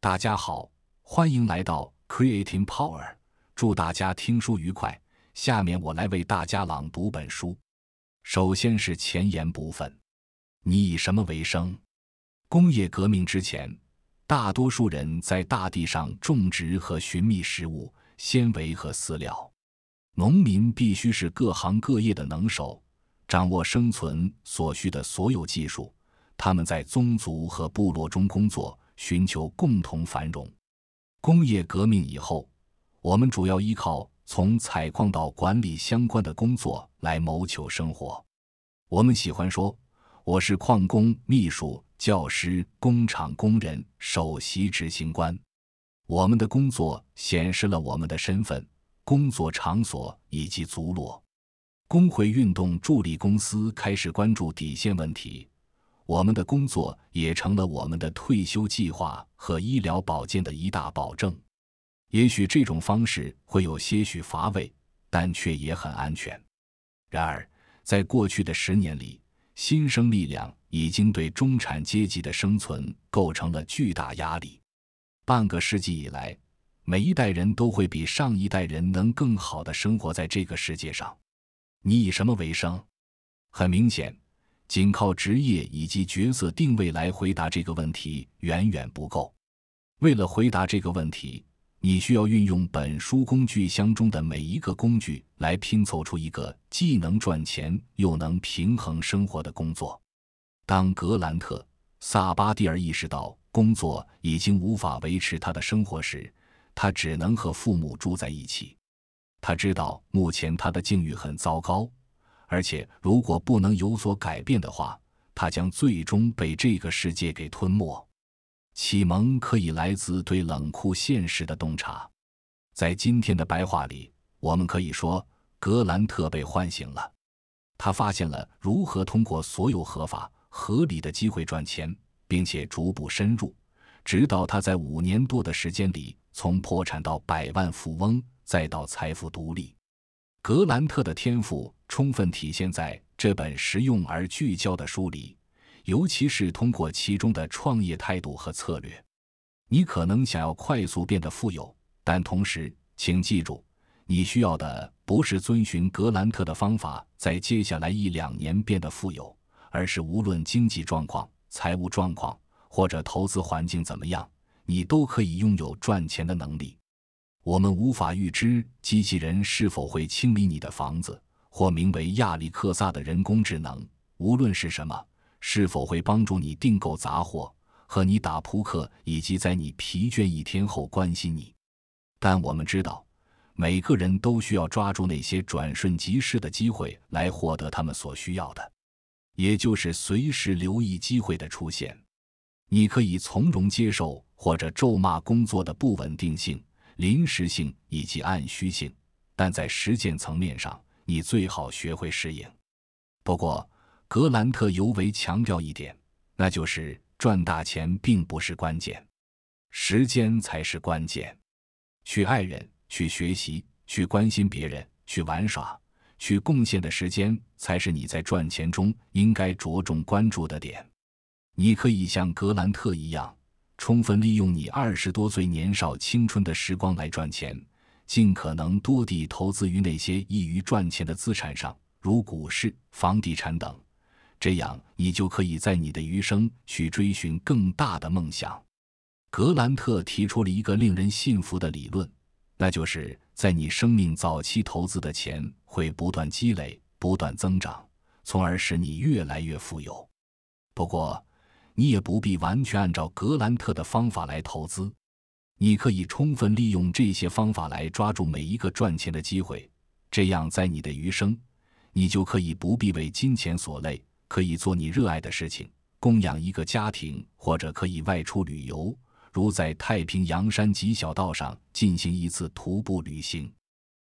大家好，欢迎来到 Creating Power。祝大家听书愉快。下面我来为大家朗读本书。首先是前言部分。你以什么为生？工业革命之前，大多数人在大地上种植和寻觅食物、纤维和饲料。农民必须是各行各业的能手，掌握生存所需的所有技术。他们在宗族和部落中工作。寻求共同繁荣。工业革命以后，我们主要依靠从采矿到管理相关的工作来谋求生活。我们喜欢说：“我是矿工、秘书、教师、工厂工人、首席执行官。”我们的工作显示了我们的身份、工作场所以及族落。工会运动助力公司开始关注底线问题。我们的工作也成了我们的退休计划和医疗保健的一大保证。也许这种方式会有些许乏味，但却也很安全。然而，在过去的十年里，新生力量已经对中产阶级的生存构成了巨大压力。半个世纪以来，每一代人都会比上一代人能更好的生活在这个世界上。你以什么为生？很明显。仅靠职业以及角色定位来回答这个问题远远不够。为了回答这个问题，你需要运用本书工具箱中的每一个工具来拼凑出一个既能赚钱又能平衡生活的工作。当格兰特·萨巴蒂尔意识到工作已经无法维持他的生活时，他只能和父母住在一起。他知道目前他的境遇很糟糕。而且，如果不能有所改变的话，他将最终被这个世界给吞没。启蒙可以来自对冷酷现实的洞察。在今天的白话里，我们可以说格兰特被唤醒了。他发现了如何通过所有合法、合理的机会赚钱，并且逐步深入，直到他在五年多的时间里，从破产到百万富翁，再到财富独立。格兰特的天赋充分体现在这本实用而聚焦的书里，尤其是通过其中的创业态度和策略。你可能想要快速变得富有，但同时，请记住，你需要的不是遵循格兰特的方法，在接下来一两年变得富有，而是无论经济状况、财务状况或者投资环境怎么样，你都可以拥有赚钱的能力。我们无法预知机器人是否会清理你的房子，或名为亚历克萨的人工智能，无论是什么，是否会帮助你订购杂货、和你打扑克，以及在你疲倦一天后关心你。但我们知道，每个人都需要抓住那些转瞬即逝的机会来获得他们所需要的，也就是随时留意机会的出现。你可以从容接受，或者咒骂工作的不稳定性。临时性以及按需性，但在实践层面上，你最好学会适应。不过，格兰特尤为强调一点，那就是赚大钱并不是关键，时间才是关键。去爱人，去学习，去关心别人，去玩耍，去贡献的时间，才是你在赚钱中应该着重关注的点。你可以像格兰特一样。充分利用你二十多岁年少青春的时光来赚钱，尽可能多地投资于那些易于赚钱的资产上，如股市、房地产等。这样，你就可以在你的余生去追寻更大的梦想。格兰特提出了一个令人信服的理论，那就是在你生命早期投资的钱会不断积累、不断增长，从而使你越来越富有。不过，你也不必完全按照格兰特的方法来投资，你可以充分利用这些方法来抓住每一个赚钱的机会。这样，在你的余生，你就可以不必为金钱所累，可以做你热爱的事情，供养一个家庭，或者可以外出旅游，如在太平洋山脊小道上进行一次徒步旅行。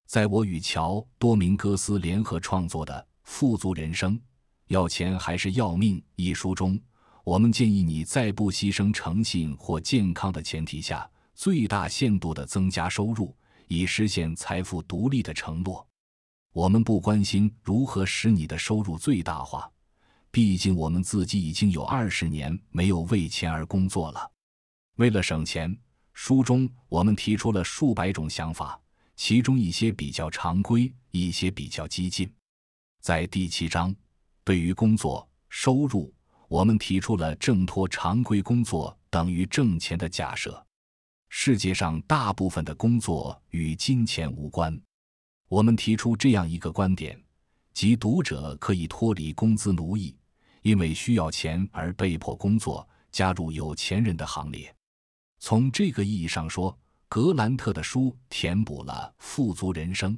在我与乔多明戈斯联合创作的《富足人生：要钱还是要命》一书中。我们建议你在不牺牲诚信或健康的前提下，最大限度地增加收入，以实现财富独立的承诺。我们不关心如何使你的收入最大化，毕竟我们自己已经有二十年没有为钱而工作了。为了省钱，书中我们提出了数百种想法，其中一些比较常规，一些比较激进。在第七章，对于工作收入。我们提出了挣脱常规工作等于挣钱的假设。世界上大部分的工作与金钱无关。我们提出这样一个观点，即读者可以脱离工资奴役，因为需要钱而被迫工作，加入有钱人的行列。从这个意义上说，格兰特的书填补了富足人生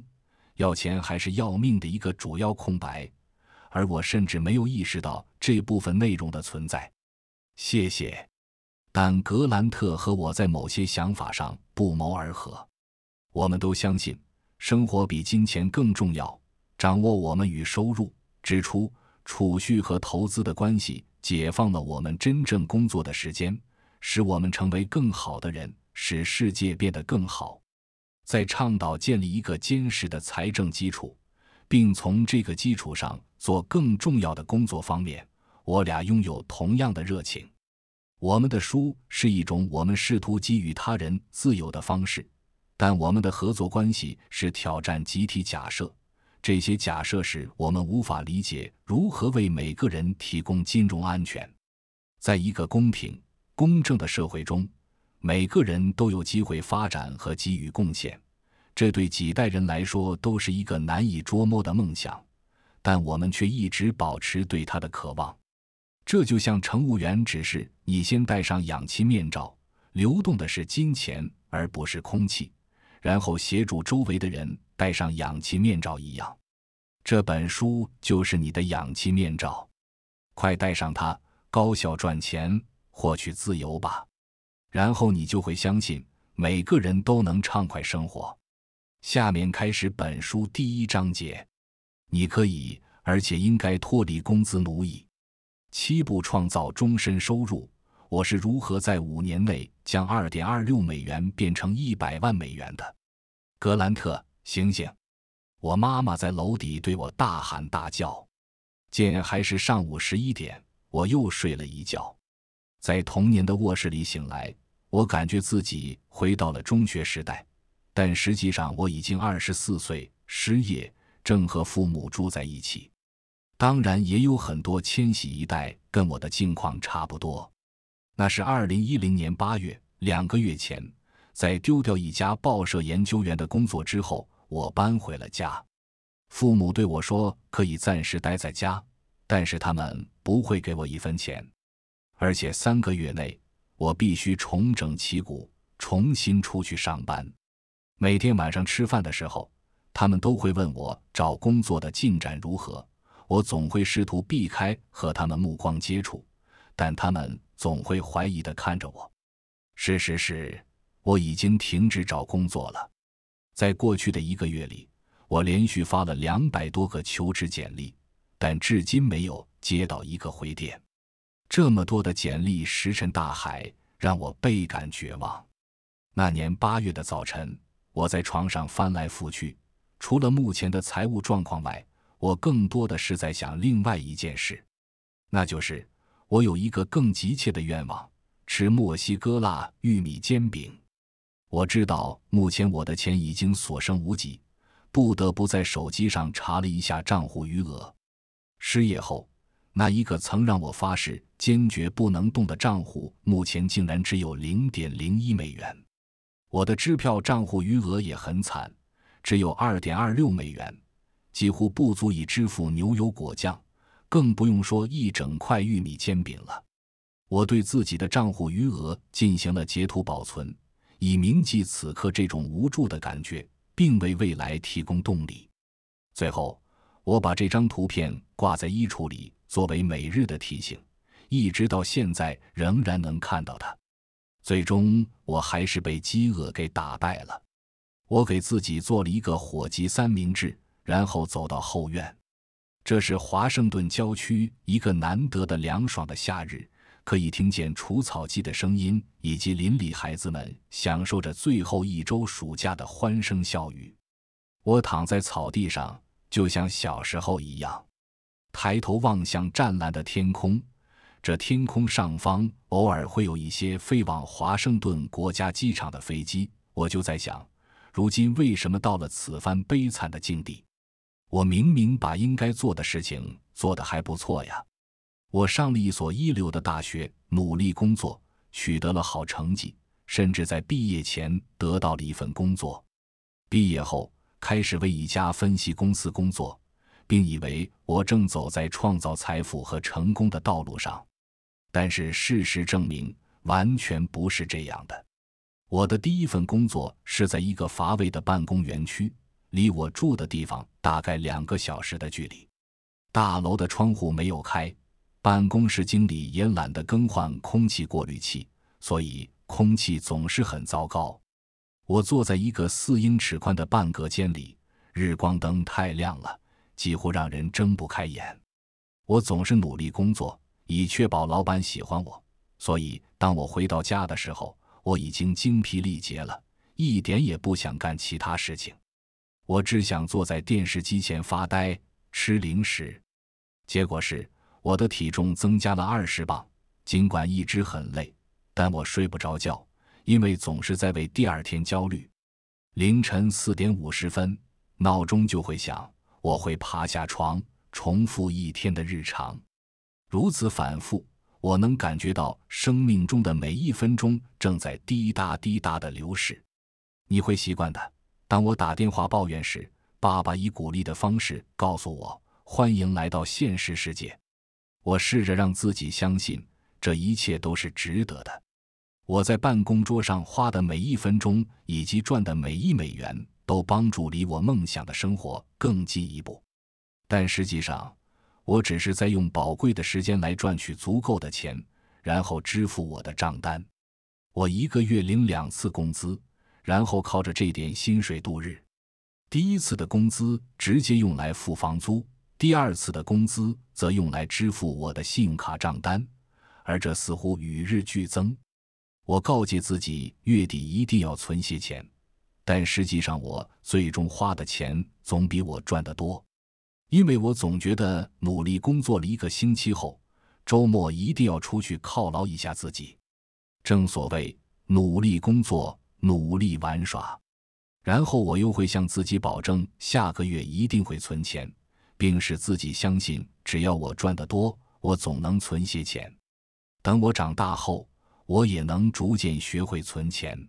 要钱还是要命的一个主要空白。而我甚至没有意识到。这部分内容的存在，谢谢。但格兰特和我在某些想法上不谋而合。我们都相信，生活比金钱更重要。掌握我们与收入、支出、储蓄和投资的关系，解放了我们真正工作的时间，使我们成为更好的人，使世界变得更好。在倡导建立一个坚实的财政基础。并从这个基础上做更重要的工作方面，我俩拥有同样的热情。我们的书是一种我们试图给予他人自由的方式，但我们的合作关系是挑战集体假设。这些假设是我们无法理解如何为每个人提供金融安全，在一个公平、公正的社会中，每个人都有机会发展和给予贡献。这对几代人来说都是一个难以捉摸的梦想，但我们却一直保持对它的渴望。这就像乘务员指示你先戴上氧气面罩，流动的是金钱而不是空气，然后协助周围的人戴上氧气面罩一样。这本书就是你的氧气面罩，快戴上它，高效赚钱，获取自由吧。然后你就会相信每个人都能畅快生活。下面开始本书第一章节。你可以，而且应该脱离工资奴役。七步创造终身收入。我是如何在五年内将二点二六美元变成一百万美元的？格兰特，醒醒！我妈妈在楼底对我大喊大叫。见，还是上午十一点。我又睡了一觉，在童年的卧室里醒来，我感觉自己回到了中学时代。但实际上，我已经二十四岁，失业，正和父母住在一起。当然，也有很多千禧一代跟我的境况差不多。那是二零一零年八月，两个月前，在丢掉一家报社研究员的工作之后，我搬回了家。父母对我说，可以暂时待在家，但是他们不会给我一分钱，而且三个月内我必须重整旗鼓，重新出去上班。每天晚上吃饭的时候，他们都会问我找工作的进展如何。我总会试图避开和他们目光接触，但他们总会怀疑地看着我。事实是，我已经停止找工作了。在过去的一个月里，我连续发了两百多个求职简历，但至今没有接到一个回电。这么多的简历石沉大海，让我倍感绝望。那年八月的早晨。我在床上翻来覆去，除了目前的财务状况外，我更多的是在想另外一件事，那就是我有一个更急切的愿望——吃墨西哥辣玉米煎饼。我知道目前我的钱已经所剩无几，不得不在手机上查了一下账户余额。失业后，那一个曾让我发誓坚决不能动的账户，目前竟然只有零点零一美元。我的支票账户余额也很惨，只有二点二六美元，几乎不足以支付牛油果酱，更不用说一整块玉米煎饼了。我对自己的账户余额进行了截图保存，以铭记此刻这种无助的感觉，并为未来提供动力。最后，我把这张图片挂在衣橱里，作为每日的提醒，一直到现在仍然能看到它。最终，我还是被饥饿给打败了。我给自己做了一个火鸡三明治，然后走到后院。这是华盛顿郊区一个难得的凉爽的夏日，可以听见除草机的声音，以及邻里孩子们享受着最后一周暑假的欢声笑语。我躺在草地上，就像小时候一样，抬头望向湛蓝的天空。这天空上方偶尔会有一些飞往华盛顿国家机场的飞机，我就在想，如今为什么到了此番悲惨的境地？我明明把应该做的事情做得还不错呀！我上了一所一流的大学，努力工作，取得了好成绩，甚至在毕业前得到了一份工作。毕业后，开始为一家分析公司工作。并以为我正走在创造财富和成功的道路上，但是事实证明完全不是这样的。我的第一份工作是在一个乏味的办公园区，离我住的地方大概两个小时的距离。大楼的窗户没有开，办公室经理也懒得更换空气过滤器，所以空气总是很糟糕。我坐在一个四英尺宽的半隔间里，日光灯太亮了。几乎让人睁不开眼。我总是努力工作，以确保老板喜欢我。所以，当我回到家的时候，我已经精疲力竭了，一点也不想干其他事情。我只想坐在电视机前发呆，吃零食。结果是我的体重增加了二十磅。尽管一直很累，但我睡不着觉，因为总是在为第二天焦虑。凌晨四点五十分，闹钟就会响。我会爬下床，重复一天的日常，如此反复。我能感觉到生命中的每一分钟正在滴答滴答的流逝。你会习惯的。当我打电话抱怨时，爸爸以鼓励的方式告诉我：“欢迎来到现实世界。”我试着让自己相信这一切都是值得的。我在办公桌上花的每一分钟，以及赚的每一美元。都帮助离我梦想的生活更进一步，但实际上我只是在用宝贵的时间来赚取足够的钱，然后支付我的账单。我一个月领两次工资，然后靠着这点薪水度日。第一次的工资直接用来付房租，第二次的工资则用来支付我的信用卡账单，而这似乎与日俱增。我告诫自己，月底一定要存些钱。但实际上，我最终花的钱总比我赚的多，因为我总觉得努力工作了一个星期后，周末一定要出去犒劳一下自己。正所谓“努力工作，努力玩耍”，然后我又会向自己保证，下个月一定会存钱，并使自己相信，只要我赚得多，我总能存些钱。等我长大后，我也能逐渐学会存钱。